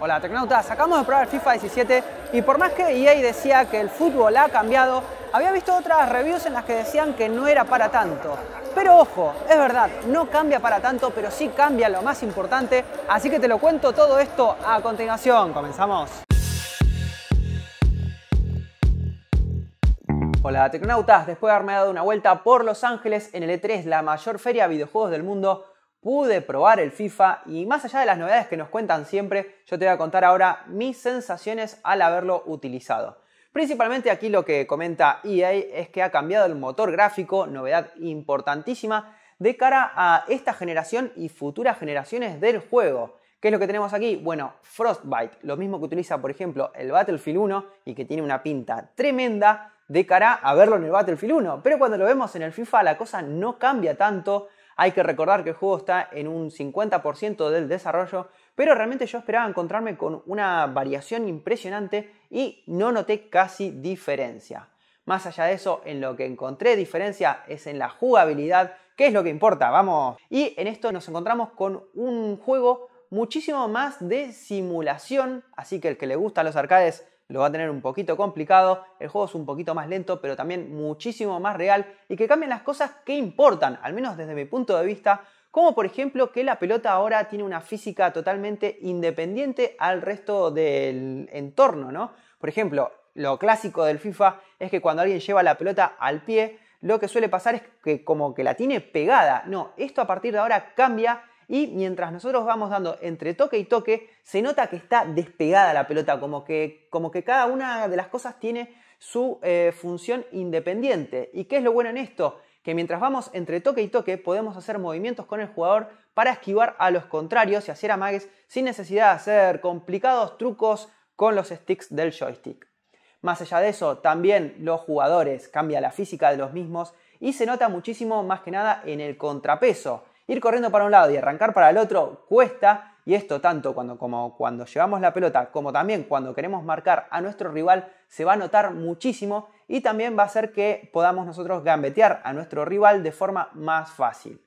Hola Tecnautas, acabamos de probar FIFA 17 y por más que EA decía que el fútbol ha cambiado, había visto otras reviews en las que decían que no era para tanto. Pero ojo, es verdad, no cambia para tanto, pero sí cambia lo más importante, así que te lo cuento todo esto a continuación. Comenzamos. Hola Tecnautas, después de haberme dado una vuelta por Los Ángeles en el E3, la mayor feria de videojuegos del mundo, pude probar el FIFA y más allá de las novedades que nos cuentan siempre, yo te voy a contar ahora mis sensaciones al haberlo utilizado. Principalmente aquí lo que comenta EA es que ha cambiado el motor gráfico, novedad importantísima, de cara a esta generación y futuras generaciones del juego. ¿Qué es lo que tenemos aquí? Bueno, Frostbite, lo mismo que utiliza por ejemplo el Battlefield 1 y que tiene una pinta tremenda de cara a verlo en el Battlefield 1. Pero cuando lo vemos en el FIFA la cosa no cambia tanto, hay que recordar que el juego está en un 50% del desarrollo, pero realmente yo esperaba encontrarme con una variación impresionante y no noté casi diferencia. Más allá de eso, en lo que encontré diferencia es en la jugabilidad, que es lo que importa, vamos. Y en esto nos encontramos con un juego muchísimo más de simulación, así que el que le gusta a los arcades lo va a tener un poquito complicado, el juego es un poquito más lento, pero también muchísimo más real y que cambien las cosas que importan, al menos desde mi punto de vista, como por ejemplo que la pelota ahora tiene una física totalmente independiente al resto del entorno, ¿no? Por ejemplo, lo clásico del FIFA es que cuando alguien lleva la pelota al pie, lo que suele pasar es que como que la tiene pegada. No, esto a partir de ahora cambia y mientras nosotros vamos dando entre toque y toque, se nota que está despegada la pelota, como que, como que cada una de las cosas tiene su eh, función independiente. ¿Y qué es lo bueno en esto? Que mientras vamos entre toque y toque podemos hacer movimientos con el jugador para esquivar a los contrarios y hacer amagues sin necesidad de hacer complicados trucos con los sticks del joystick. Más allá de eso, también los jugadores cambia la física de los mismos y se nota muchísimo más que nada en el contrapeso. Ir corriendo para un lado y arrancar para el otro cuesta y esto tanto cuando, como cuando llevamos la pelota como también cuando queremos marcar a nuestro rival se va a notar muchísimo y también va a hacer que podamos nosotros gambetear a nuestro rival de forma más fácil.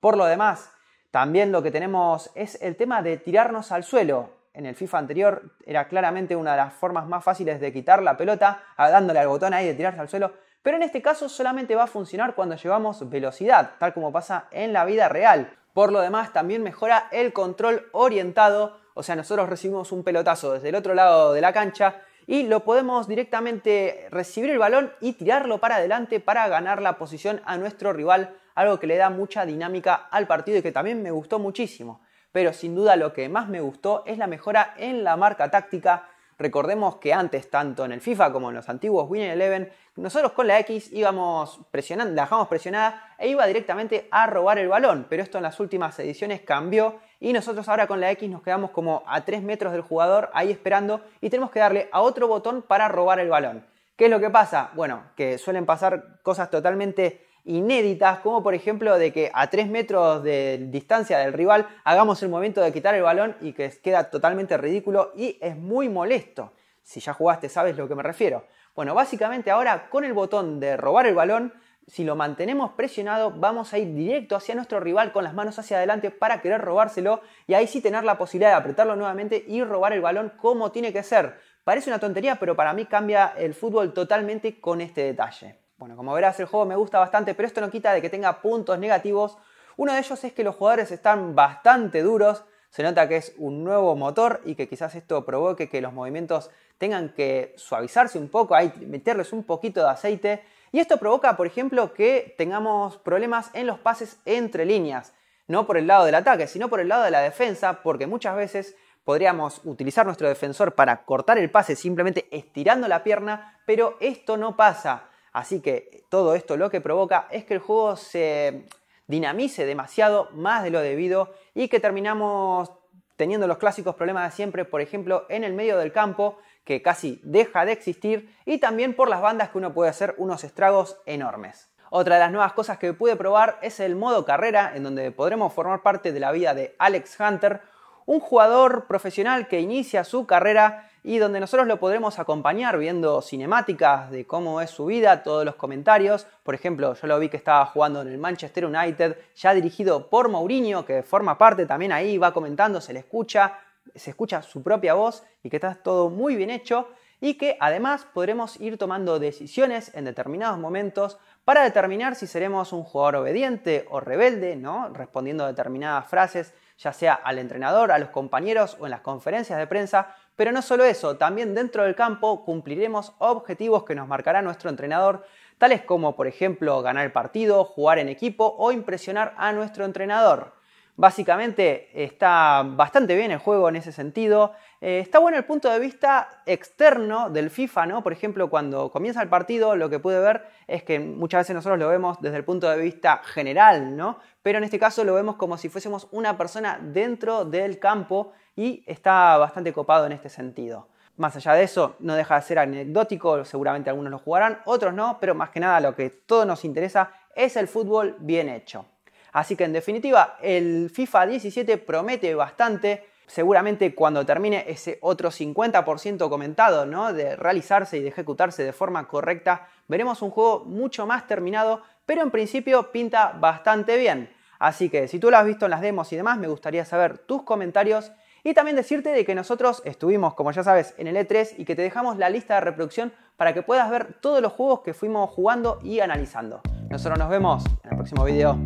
Por lo demás, también lo que tenemos es el tema de tirarnos al suelo. En el FIFA anterior era claramente una de las formas más fáciles de quitar la pelota, dándole al botón ahí de tirarse al suelo. Pero en este caso solamente va a funcionar cuando llevamos velocidad, tal como pasa en la vida real. Por lo demás, también mejora el control orientado, o sea, nosotros recibimos un pelotazo desde el otro lado de la cancha y lo podemos directamente recibir el balón y tirarlo para adelante para ganar la posición a nuestro rival, algo que le da mucha dinámica al partido y que también me gustó muchísimo. Pero sin duda lo que más me gustó es la mejora en la marca táctica Recordemos que antes, tanto en el FIFA como en los antiguos Win Eleven, nosotros con la X íbamos presionando, la dejamos presionada e iba directamente a robar el balón, pero esto en las últimas ediciones cambió y nosotros ahora con la X nos quedamos como a 3 metros del jugador ahí esperando y tenemos que darle a otro botón para robar el balón. ¿Qué es lo que pasa? Bueno, que suelen pasar cosas totalmente inéditas, como por ejemplo de que a 3 metros de distancia del rival hagamos el movimiento de quitar el balón y que queda totalmente ridículo y es muy molesto. Si ya jugaste sabes lo que me refiero. Bueno, básicamente ahora con el botón de robar el balón, si lo mantenemos presionado vamos a ir directo hacia nuestro rival con las manos hacia adelante para querer robárselo y ahí sí tener la posibilidad de apretarlo nuevamente y robar el balón como tiene que ser. Parece una tontería, pero para mí cambia el fútbol totalmente con este detalle. Bueno, como verás, el juego me gusta bastante, pero esto no quita de que tenga puntos negativos. Uno de ellos es que los jugadores están bastante duros, se nota que es un nuevo motor y que quizás esto provoque que los movimientos tengan que suavizarse un poco, hay meterles un poquito de aceite. Y esto provoca, por ejemplo, que tengamos problemas en los pases entre líneas, no por el lado del ataque, sino por el lado de la defensa, porque muchas veces podríamos utilizar nuestro defensor para cortar el pase simplemente estirando la pierna, pero esto no pasa. Así que todo esto lo que provoca es que el juego se dinamice demasiado más de lo debido y que terminamos teniendo los clásicos problemas de siempre, por ejemplo, en el medio del campo, que casi deja de existir, y también por las bandas que uno puede hacer unos estragos enormes. Otra de las nuevas cosas que pude probar es el modo carrera, en donde podremos formar parte de la vida de Alex Hunter, un jugador profesional que inicia su carrera y donde nosotros lo podremos acompañar viendo cinemáticas de cómo es su vida, todos los comentarios. Por ejemplo, yo lo vi que estaba jugando en el Manchester United, ya dirigido por Mourinho, que forma parte también ahí, va comentando, se le escucha, se escucha su propia voz y que está todo muy bien hecho y que además podremos ir tomando decisiones en determinados momentos para determinar si seremos un jugador obediente o rebelde, Respondiendo a determinadas frases ya sea al entrenador, a los compañeros o en las conferencias de prensa, pero no solo eso, también dentro del campo cumpliremos objetivos que nos marcará nuestro entrenador, tales como por ejemplo ganar el partido, jugar en equipo o impresionar a nuestro entrenador. Básicamente está bastante bien el juego en ese sentido. Eh, está bueno el punto de vista externo del FIFA, ¿no? Por ejemplo, cuando comienza el partido, lo que pude ver es que muchas veces nosotros lo vemos desde el punto de vista general, ¿no? Pero en este caso lo vemos como si fuésemos una persona dentro del campo y está bastante copado en este sentido. Más allá de eso, no deja de ser anecdótico, seguramente algunos lo jugarán, otros no, pero más que nada lo que todo nos interesa es el fútbol bien hecho. Así que en definitiva, el FIFA 17 promete bastante. Seguramente cuando termine ese otro 50% comentado, De realizarse y de ejecutarse de forma correcta, veremos un juego mucho más terminado, pero en principio pinta bastante bien. Así que si tú lo has visto en las demos y demás, me gustaría saber tus comentarios y también decirte de que nosotros estuvimos, como ya sabes, en el E3 y que te dejamos la lista de reproducción para que puedas ver todos los juegos que fuimos jugando y analizando. Nosotros nos vemos en el próximo video.